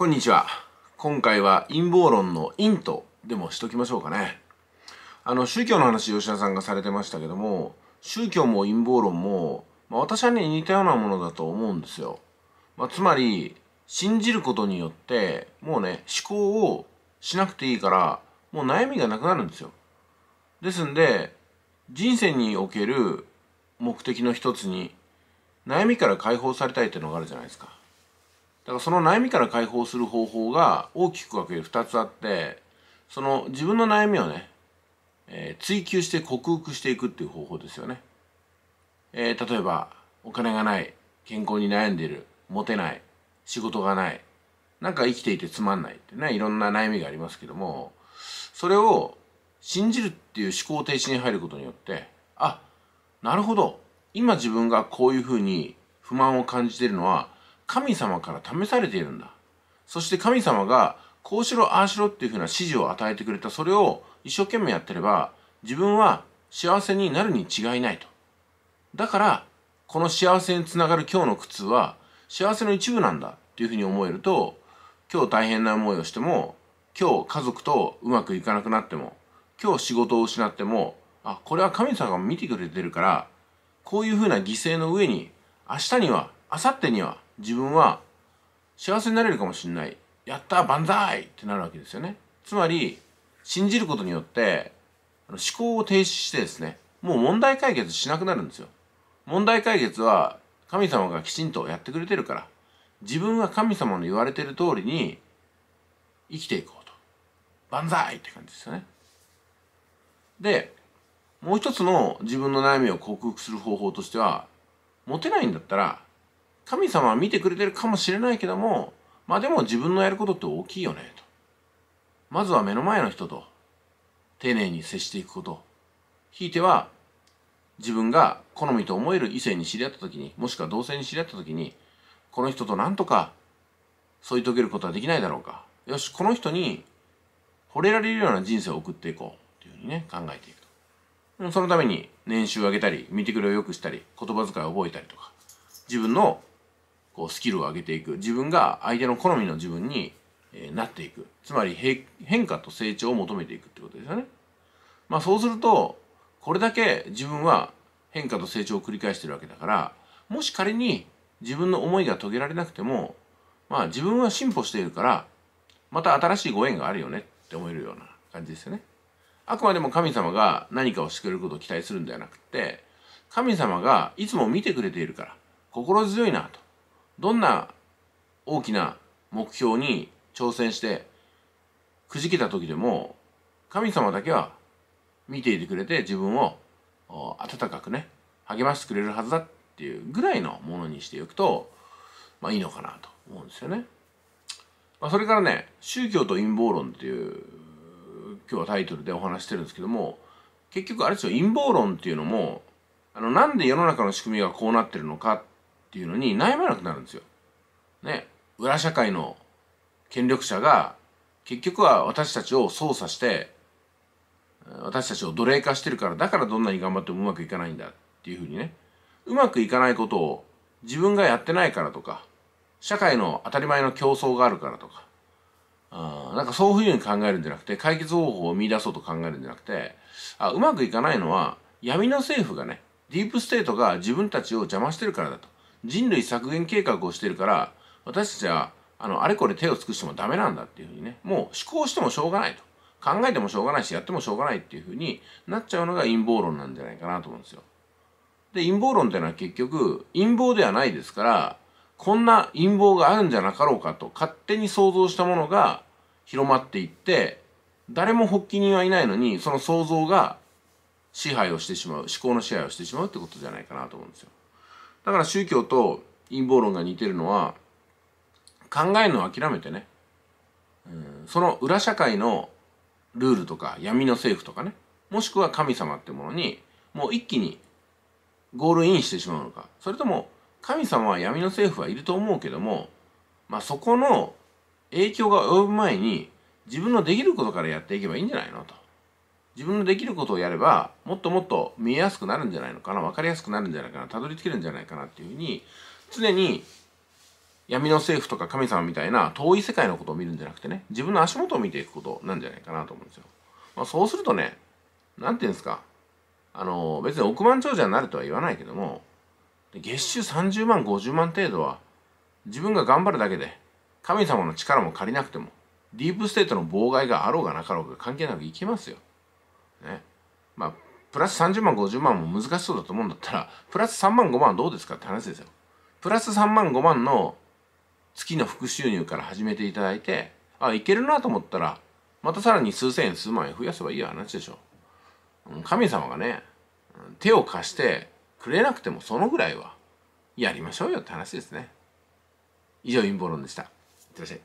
こんにちは。今回は陰謀論の陰とでもしときましょうかね。あの、宗教の話、吉田さんがされてましたけども、宗教も陰謀論も、まあ、私はね、似たようなものだと思うんですよ。まあ、つまり、信じることによって、もうね、思考をしなくていいから、もう悩みがなくなるんですよ。ですんで、人生における目的の一つに、悩みから解放されたいっていうのがあるじゃないですか。だからその悩みから解放する方法が大きく分ける2つあってその自分の悩みをね、えー、追求して克服していくっていう方法ですよね、えー、例えばお金がない健康に悩んでるモテない仕事がないなんか生きていてつまんないってねいろんな悩みがありますけどもそれを信じるっていう思考停止に入ることによってあなるほど今自分がこういうふうに不満を感じてるのは神様から試されているんだ。そして神様がこうしろああしろっていうふうな指示を与えてくれたそれを一生懸命やってれば自分は幸せになるに違いないと。だからこの幸せにつながる今日の苦痛は幸せの一部なんだっていうふうに思えると今日大変な思いをしても今日家族とうまくいかなくなっても今日仕事を失ってもあこれは神様が見てくれてるからこういうふうな犠牲の上に明日には明後日には自分は幸せになれるかもしれないやった万歳ってなるわけですよねつまり信じることによって思考を停止してですねもう問題解決しなくなるんですよ問題解決は神様がきちんとやってくれてるから自分は神様の言われてる通りに生きていこうと万歳って感じですよねでもう一つの自分の悩みを克服する方法としてはモテないんだったら神様は見てくれてるかもしれないけども、まあでも自分のやることって大きいよね、と。まずは目の前の人と、丁寧に接していくこと。ひいては、自分が好みと思える異性に知り合った時に、もしくは同性に知り合った時に、この人となんとか添い遂げることはできないだろうか。よし、この人に惚れられるような人生を送っていこう。というふうにね、考えていくと。そのために、年収を上げたり、見てくれを良くしたり、言葉遣いを覚えたりとか、自分のこうスキルを上げていく自分が相手の好みの自分に、えなっていくつまり変化と成長を求めていくってことですよね。まあ、そうするとこれだけ自分は変化と成長を繰り返してるわけだからもし仮に自分の思いが遂げられなくてもまあ自分は進歩しているからまた新しいご縁があるよねって思えるような感じですよね。あくまでも神様が何かをしてくれることを期待するんではなくて神様がいつも見てくれているから心強いなとどんな大きな目標に挑戦してくじけた時でも神様だけは見ていてくれて自分を温かくね励ましてくれるはずだっていうぐらいのものにしておくとまあいいのかなと思うんですよね。まあ、それからね「宗教と陰謀論」っていう今日はタイトルでお話してるんですけども結局あれですよ陰謀論っていうのもあのなんで世の中の仕組みがこうなってるのかっていうのに悩まなくなるんですよ。ね、裏社会の権力者が結局は私たちを操作して私たちを奴隷化してるからだからどんなに頑張ってもうまくいかないんだっていうふうにねうまくいかないことを自分がやってないからとか社会の当たり前の競争があるからとかあなんかそういうふうに考えるんじゃなくて解決方法を見出そうと考えるんじゃなくてあうまくいかないのは闇の政府がねディープステートが自分たちを邪魔してるからだと人類削減計画をしてるから私たちはあのあれこれ手を尽くしてもダメなんだっていうふうにねもう思考してもしょうがないと考えてもしょうがないしやってもしょうがないっていうふうになっちゃうのが陰謀論なんじゃないかなと思うんですよ。で陰謀論っていうのは結局陰謀ではないですからこんな陰謀があるんじゃなかろうかと勝手に想像したものが広まっていって誰も発起人はいないのにその想像が支配をしてしまう思考の支配をしてしまうってことじゃないかなと思うんですよ。だから宗教と陰謀論が似てるのは考えるのを諦めてね、うん、その裏社会のルールとか闇の政府とかねもしくは神様ってものにもう一気にゴールインしてしまうのかそれとも神様は闇の政府はいると思うけども、まあ、そこの影響が及ぶ前に自分のできることからやっていけばいいんじゃないのと。自分のできることをやればもっともっと見えやすくなるんじゃないのかな分かりやすくなるんじゃないかなたどり着けるんじゃないかなっていうふうに常に闇の政府とか神様みたいな遠い世界のことを見るんじゃなくてね自分の足元を見ていくことなんじゃないかなと思うんですよ。まあ、そうするとね何て言うんですかあの別に億万長者になるとは言わないけども月収30万50万程度は自分が頑張るだけで神様の力も借りなくてもディープステートの妨害があろうがなかろうが関係なくいけますよ。ねまあプラス30万50万も難しそうだと思うんだったらプラス3万5万どうですかって話ですよプラス3万5万の月の副収入から始めていただいてあいけるなと思ったらまたさらに数千円数万円増やせばいい話でしょ神様がね手を貸してくれなくてもそのぐらいはやりましょうよって話ですね以上陰謀論でしたいってらっしゃい